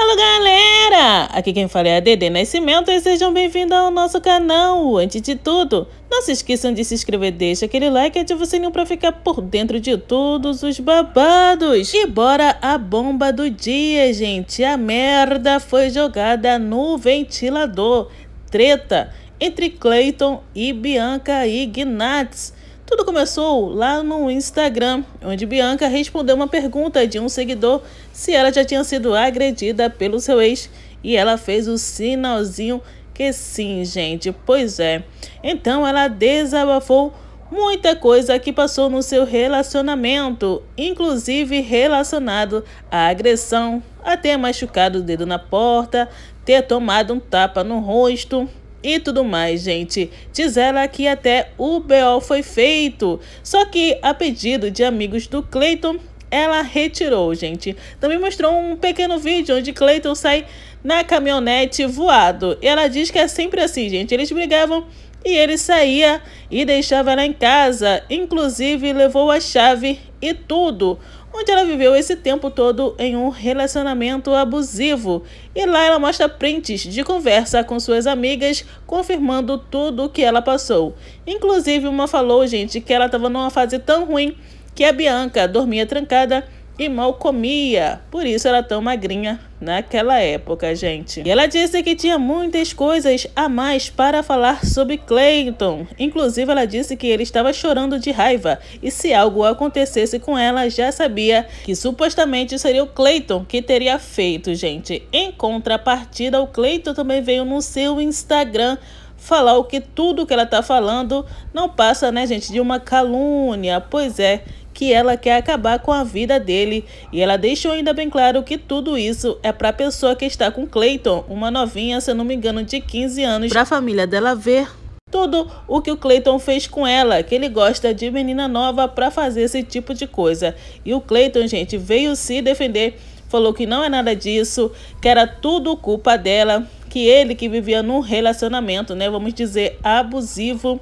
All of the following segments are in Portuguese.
Alô galera! Aqui quem fala é a Dede Nascimento e sejam bem-vindos ao nosso canal. Antes de tudo, não se esqueçam de se inscrever, deixa aquele like e ativa o sininho para ficar por dentro de todos os babados. E bora a bomba do dia, gente. A merda foi jogada no ventilador. Treta entre Clayton e Bianca Ignatz. Tudo começou lá no Instagram, onde Bianca respondeu uma pergunta de um seguidor se ela já tinha sido agredida pelo seu ex e ela fez o sinalzinho que sim, gente, pois é. Então ela desabafou muita coisa que passou no seu relacionamento, inclusive relacionado à agressão, a ter machucado o dedo na porta, ter tomado um tapa no rosto, e tudo mais, gente. Diz ela que até o BO foi feito, só que a pedido de amigos do Cleiton, ela retirou, gente. Também mostrou um pequeno vídeo onde Cleiton sai na caminhonete voado. E ela diz que é sempre assim, gente. Eles brigavam e ele saía e deixava ela em casa. Inclusive, levou a chave e tudo onde ela viveu esse tempo todo em um relacionamento abusivo. E lá ela mostra prints de conversa com suas amigas, confirmando tudo o que ela passou. Inclusive, uma falou, gente, que ela estava numa fase tão ruim que a Bianca dormia trancada e mal comia. Por isso ela é tão magrinha naquela época, gente. E ela disse que tinha muitas coisas a mais para falar sobre Clayton. Inclusive, ela disse que ele estava chorando de raiva e se algo acontecesse com ela, já sabia que supostamente seria o Clayton que teria feito, gente. Em contrapartida, o Clayton também veio no seu Instagram falar o que tudo que ela tá falando não passa, né, gente, de uma calúnia. Pois é, que ela quer acabar com a vida dele e ela deixou ainda bem claro que tudo isso é para a pessoa que está com Clayton, uma novinha, se não me engano, de 15 anos, para a família dela ver tudo o que o Clayton fez com ela, que ele gosta de menina nova para fazer esse tipo de coisa. E o Clayton, gente, veio se defender, falou que não é nada disso, que era tudo culpa dela, que ele que vivia num relacionamento, né, vamos dizer, abusivo,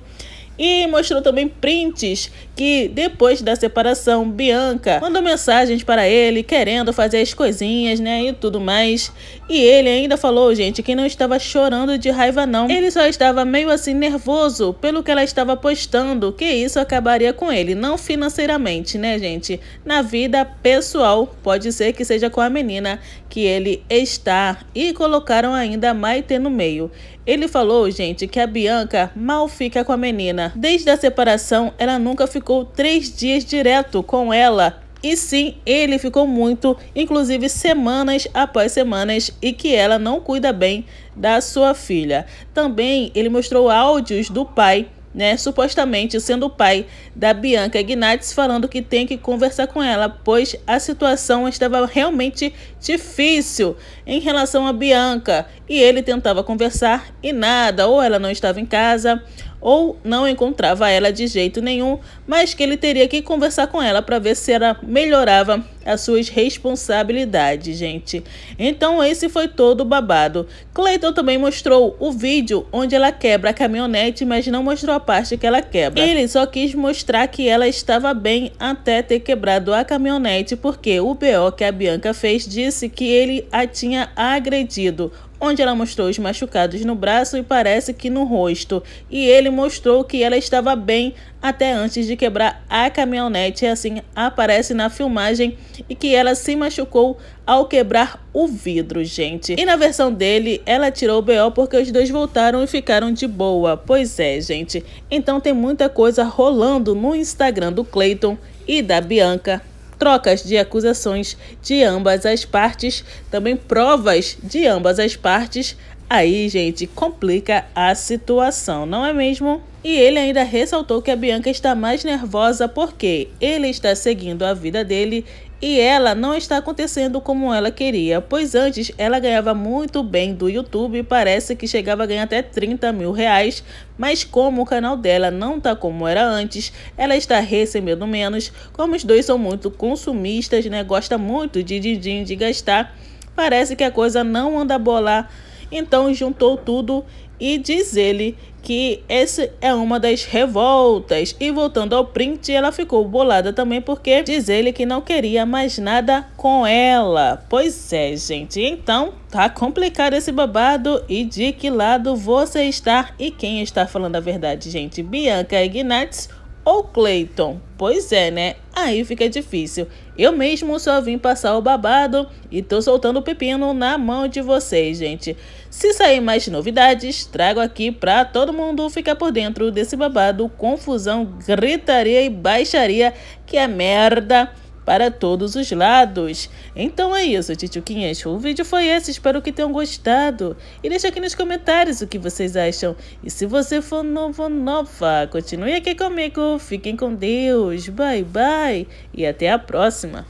e mostrou também prints que, depois da separação, Bianca mandou mensagens para ele querendo fazer as coisinhas, né? E tudo mais. E ele ainda falou, gente, que não estava chorando de raiva, não. Ele só estava meio assim nervoso pelo que ela estava postando, que isso acabaria com ele. Não financeiramente, né, gente? Na vida pessoal, pode ser que seja com a menina que ele está. E colocaram ainda a Maite no meio. Ele falou, gente, que a Bianca mal fica com a menina Desde a separação, ela nunca ficou três dias direto com ela. E sim, ele ficou muito, inclusive semanas após semanas, e que ela não cuida bem da sua filha. Também ele mostrou áudios do pai né, supostamente sendo o pai da Bianca Ignatz, falando que tem que conversar com ela, pois a situação estava realmente difícil em relação a Bianca. E ele tentava conversar e nada, ou ela não estava em casa, ou não encontrava ela de jeito nenhum, mas que ele teria que conversar com ela para ver se ela melhorava as suas responsabilidades, gente. Então esse foi todo babado. Clayton também mostrou o vídeo onde ela quebra a caminhonete, mas não mostrou a parte que ela quebra. Ele só quis mostrar que ela estava bem até ter quebrado a caminhonete, porque o BO que a Bianca fez disse que ele a tinha agredido onde ela mostrou os machucados no braço e parece que no rosto, e ele mostrou que ela estava bem até antes de quebrar a caminhonete, assim aparece na filmagem, e que ela se machucou ao quebrar o vidro, gente. E na versão dele, ela tirou o BO porque os dois voltaram e ficaram de boa. Pois é, gente. Então tem muita coisa rolando no Instagram do Clayton e da Bianca trocas de acusações de ambas as partes, também provas de ambas as partes. Aí, gente, complica a situação, não é mesmo? E ele ainda ressaltou que a Bianca está mais nervosa porque ele está seguindo a vida dele e ela não está acontecendo como ela queria, pois antes ela ganhava muito bem do YouTube, parece que chegava a ganhar até 30 mil reais, mas como o canal dela não está como era antes, ela está recebendo menos, como os dois são muito consumistas, né, gosta muito de din de gastar, parece que a coisa não anda bolar então juntou tudo e diz ele que essa é uma das revoltas. E voltando ao print, ela ficou bolada também porque diz ele que não queria mais nada com ela. Pois é, gente. Então, tá complicado esse babado e de que lado você está e quem está falando a verdade, gente? Bianca Ignatz ou Cleiton, Pois é, né? Aí fica difícil. Eu mesmo só vim passar o babado e tô soltando o pepino na mão de vocês, gente. Se sair mais novidades, trago aqui pra todo mundo ficar por dentro desse babado, confusão, gritaria e baixaria que é merda para todos os lados. Então é isso, Titioquinhas. O vídeo foi esse, espero que tenham gostado. E deixa aqui nos comentários o que vocês acham. E se você for novo nova, continue aqui comigo. Fiquem com Deus. Bye, bye. E até a próxima.